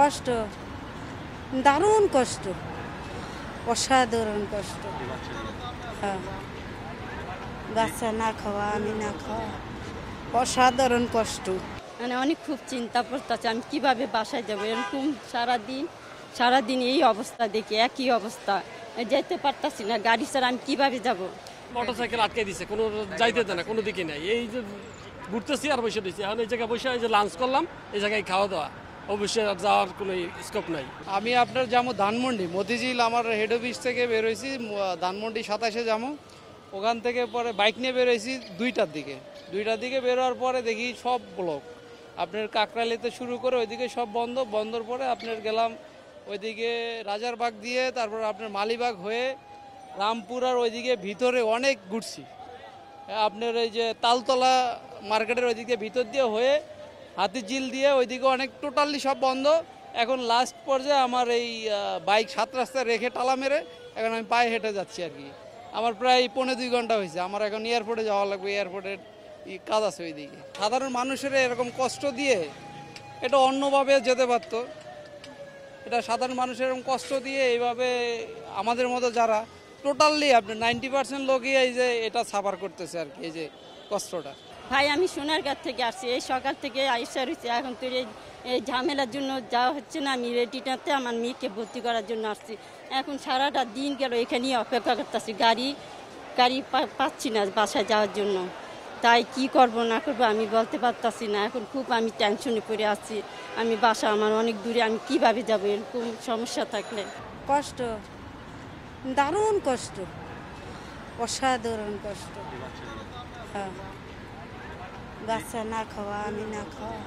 কষ্ট দারুণ কষ্ট অসাধারণ কষ্ট হ্যাঁ বাচ্চা না খাওয়া আমি না খাওয়া অসাধারণ কষ্ট মানে অনেক খুব চিন্তা আছে আমি কীভাবে বাসায় যাবো এরকম সারাদিন সারাদিন এই অবস্থা দেখি একই অবস্থা যেতে পারতাছি না গাড়ি ছাড়া আমি যাবো মোটর মোটরসাইকেল আটকে দিছে কোনো যাইতে দেয় না কোনো দিকে নাই এই যে ঘুরতেছি আর বসে দিচ্ছি এখন এই জায়গায় বসে এই যে লাঞ্চ করলাম এই জায়গায় খাওয়া দাওয়া অবশ্যই যাওয়ার কোনো স্কোপ নাই আমি আপনার যাবো ধানমন্ডি মতিঝিল আমার হেড অফিস থেকে বেরোইছি ধানমন্ডি সাতাশে যাবো ওখান থেকে পরে বাইক নিয়ে বেরোইছি দুইটার দিকে দুইটার দিকে বেরোয়ার পরে দেখি সব ব্লক আপনার কাকরালিতে শুরু করে ওইদিকে সব বন্ধ বন্ধর পরে আপনার গেলাম ওইদিকে রাজারবাগ দিয়ে তারপর আপনার মালিবাগ হয়ে রামপুরার ওইদিকে ভিতরে অনেক ঘুরছি আপনার ওই যে তালতলা মার্কেটের ওইদিকে ভিতর দিয়ে হয়ে জিল দিয়ে ওইদিকে অনেক টোটালি সব বন্ধ এখন লাস্ট পর্যায়ে আমার এই বাইক সাত রাস্তায় রেখে টালা মেরে এখন আমি পায়ে হেঁটে যাচ্ছি আর কি আমার প্রায় পনেরো দুই ঘন্টা হয়েছে আমার এখন এয়ারপোর্টে যাওয়া লাগবে এয়ারপোর্টের কাজ আছে ওইদিকে সাধারণ মানুষের এরকম কষ্ট দিয়ে এটা অন্যভাবে যেতে পারতো এটা সাধারণ মানুষের এরকম কষ্ট দিয়ে এইভাবে আমাদের মতো যারা টোটালি আপনি নাইনটি পার্সেন্ট লোকই এই যে এটা সাফার করতেছে আর কি এই যে কষ্টটা ভাই আমি সোনারগাঁ থেকে আসছি এই সকাল থেকে আইসা রয়েছে এখন তো এই ঝামেলার জন্য যাওয়া হচ্ছে না আমি রেডিটাতে আমার মেয়েকে ভর্তি করার জন্য আসছি এখন সারাটা দিন গেল এখানেই অপেক্ষা করতেছি গাড়ি গাড়ি পাচ্ছি না বাসায় যাওয়ার জন্য তাই কি করব না করব আমি বলতে পারতাছি না এখন খুব আমি টেনশনে পড়ে আছি আমি বাসা আমার অনেক দূরে আমি কিভাবে যাব এরকম সমস্যা থাকলে কষ্ট দারুণ কষ্ট অসাধারণ কষ্ট হ্যাঁ বাচ্চা না খাওয়া আমি না খাওয়া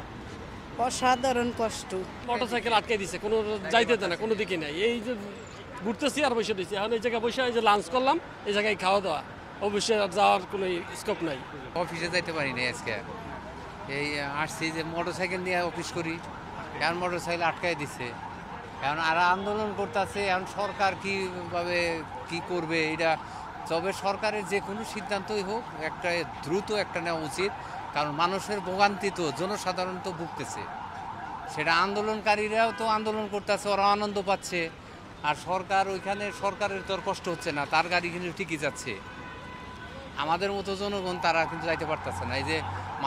অসাধারণ কষ্ট মোটরসাইকেল আটকে দিছে কোনো যাইতে দেয় না কোনো দিকে নাই এই যে ঘুরতেছি আর বসে দিচ্ছি এখন এই জায়গায় বসে এই যে লাঞ্চ করলাম এই জায়গায় খাওয়া দাওয়া অবশ্যই আর যাওয়ার কোনো স্কোপ নাই অফিসে যাইতে পারি না আজকে এই আসছি যে মোটরসাইকেল নিয়ে অফিস করি এখন মোটরসাইকেল আটকায় দিছে এখন আর আন্দোলন করতেছে এখন সরকার কীভাবে কি করবে এটা তবে সরকারের যে কোনো সিদ্ধান্তই হোক একটা দ্রুত একটা নেওয়া উচিত কারণ মানুষের ভোগান্তি তো জনসাধারণ তো ভুগতেছে সেটা আন্দোলনকারীরাও তো আন্দোলন করতেছে ওরা আনন্দ পাচ্ছে আর সরকার ওইখানে সরকারের তো কষ্ট হচ্ছে না তার গাড়ি কিন্তু ঠিকই যাচ্ছে আমাদের মতো জনগণ তারা কিন্তু যাইতে পারতেছে না এই যে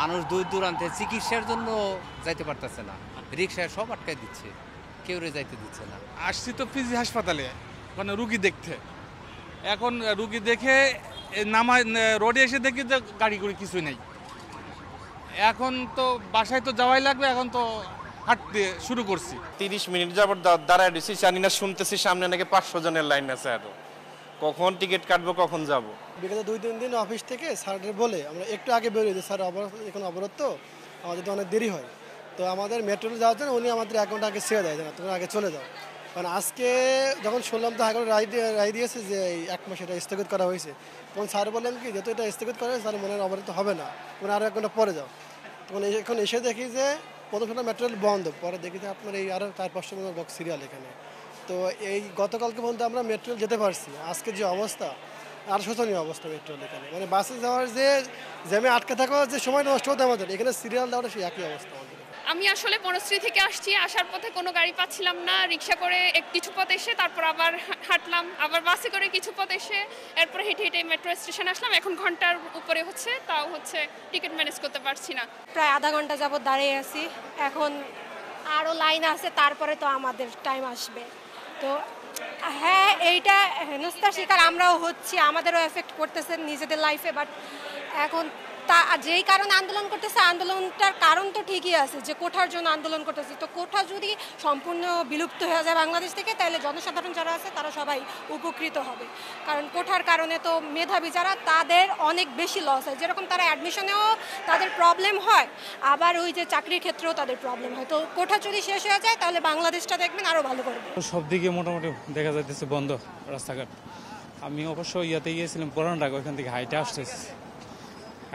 মানুষ দূর দূরান্তে চিকিৎসার জন্য যাইতে পারতেছে না রিক্সায় সব আটকায় দিচ্ছে কেউ রে যাইতে দিচ্ছে না আসছি তো পিজি হাসপাতালে মানে রুগী দেখতে এখন রুগী দেখে নামা রোডে এসে দেখি যে গাড়ি গুড়ি কিছুই নেই এখন তো বাসায় তো যাওয়াই লাগবে এখন তো হাঁটতে শুরু করছি তিরিশ মিনিট যাবো দাঁড়ায় দিচ্ছি জানি না শুনতেছি সামনে নাকি পাঁচশো জনের লাইন আছে আরো কখন টিকিট কাটবো কখন যাব বিগত দুই তিন দিন অফিস থেকে স্যারের বলে আমরা একটু আগে বেরোই যে স্যার অবরোধ এখন অবরোধ তো আমাদের তো অনেক দেরি হয় তো আমাদের মেট্রোতে যাওয়ার জন্য উনি আমাদের এক ঘন্টা আগে ছেড়ে দেয় না তখন আগে চলে যাও কারণ মানে আজকে যখন শুনলাম তো হাইকোর্ট রায় রায় দিয়েছে যে এক মাস এটা স্থগিত করা হয়েছে তখন স্যার বললেন কি যেহেতু এটা স্থগিত করা হয়েছে তার মনে অবরত হবে না মানে আরও এক ঘন্টা পরে যাও তখন এখন এসে দেখি যে প্রথম সময় ম্যাটেরিয়াল বন্ধ পরে দেখি যে আপনার এই আরও চার পাঁচশো মতো বক্স সিরিয়াল এখানে তো এই গতকালকে পর্যন্ত আমরা মেট্রোল যেতে পারছি আজকে যে অবস্থা আর শোচনীয় অবস্থা মেট্রোল এখানে মানে বাসে যাওয়ার যে জ্যামে আটকে থাকা যে সময় নষ্ট হতে আমাদের এখানে সিরিয়াল দেওয়াটা সেই একই অবস্থা আমাদের আমি আসলে বনশ্রী থেকে আসছি আসার পথে কোনো গাড়ি পাচ্ছিলাম না রিক্সা করে কিছু পথ এসে তারপর আবার হাঁটলাম আবার বাসে করে কিছু পথ এসে এরপর হেঁটে হেঁটে মেট্রো স্টেশন আসলাম এখন ঘন্টার উপরে হচ্ছে তাও হচ্ছে টিকিট ম্যানেজ করতে পারছি না প্রায় আধা ঘন্টা যাবত দাঁড়িয়ে আছি এখন আরও লাইন আছে তারপরে তো আমাদের টাইম আসবে তো হ্যাঁ এইটা হেনস্তার শিকার আমরাও হচ্ছি আমাদেরও এফেক্ট করতেছে নিজেদের লাইফে বাট এখন তা যেই কারণে আন্দোলন করতেছে আন্দোলনটার কারণ তো ঠিকই আছে যে কোঠার জন্য আন্দোলন করতেছে তো কোঠা যদি সম্পূর্ণ বিলুপ্ত হয়ে যায় বাংলাদেশ থেকে তাহলে জনসাধারণ যারা আছে তারা সবাই উপকৃত হবে কারণ কোঠার কারণে তো মেধাবী যারা তাদের অনেক বেশি লস হয় যেরকম তারা অ্যাডমিশনেও তাদের প্রবলেম হয় আবার ওই যে চাকরির ক্ষেত্রেও তাদের প্রবলেম হয় তো কোঠা যদি শেষ হয়ে যায় তাহলে বাংলাদেশটা দেখবেন আরও ভালো করবে সব দিকে মোটামুটি দেখা যাইতেছে বন্ধ রাস্তাঘাট আমি অবশ্য ইয়াতে গিয়েছিলাম পুরান ঢাকা ওইখান থেকে হাইটে আসতেছি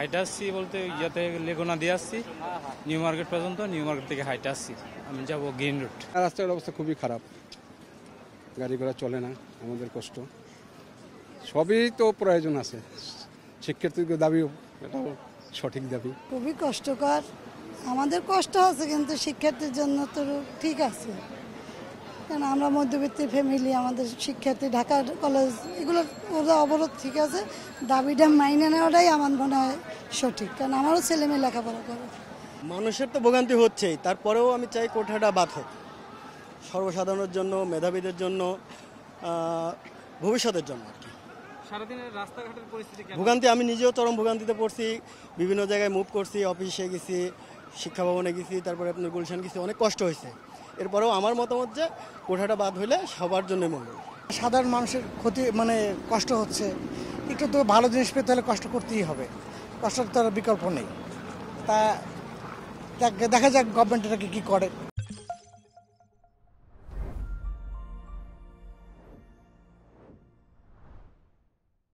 হাইটে আসছি বলতে ইয়াতে লেগুনা দিয়ে আসছি নিউ মার্কেট পর্যন্ত নিউ মার্কেট থেকে হাইটে আসছি আমি যাবো গ্রিন রুট রাস্তার অবস্থা খুবই খারাপ গাড়ি ঘোড়া চলে না আমাদের কষ্ট সবই তো প্রয়োজন আছে শিক্ষার্থীদের দাবিও এটাও সঠিক দাবি খুবই কষ্টকর আমাদের কষ্ট আছে কিন্তু শিক্ষার্থীর জন্য তো ঠিক আছে কেন আমরা মধ্যবিত্ত ফ্যামিলি আমাদের শিক্ষার্থী ঢাকার কলেজ এগুলো ওরা অবরোধ ঠিক আছে দাবিটা মাইনে নেওয়াটাই আমার মনে হয় সঠিক কারণ আমারও ছেলেমেয়ে লেখাপড়া করে মানুষের তো ভোগান্তি হচ্ছেই তারপরেও আমি চাই কোঠাটা বাদ হোক সর্বসাধারণের জন্য মেধাবীদের জন্য ভবিষ্যতের জন্য আর কি ভোগান্তি আমি নিজেও চরম ভোগান্তিতে পড়ছি বিভিন্ন জায়গায় মুভ করছি অফিসে গেছি শিক্ষা ভবনে গেছি তারপরে আপনার গুলশান গেছি অনেক কষ্ট হয়েছে এরপরেও আমার মতামত যে কোঠাটা বাদ হইলে সবার জন্য মঙ্গল সাধারণ মানুষের ক্ষতি মানে কষ্ট হচ্ছে একটু তো ভালো জিনিস পেতে হলে কষ্ট করতেই হবে কষ্টের তো আর বিকল্প নেই তা দেখা যাক গভর্নমেন্ট এটাকে কী করে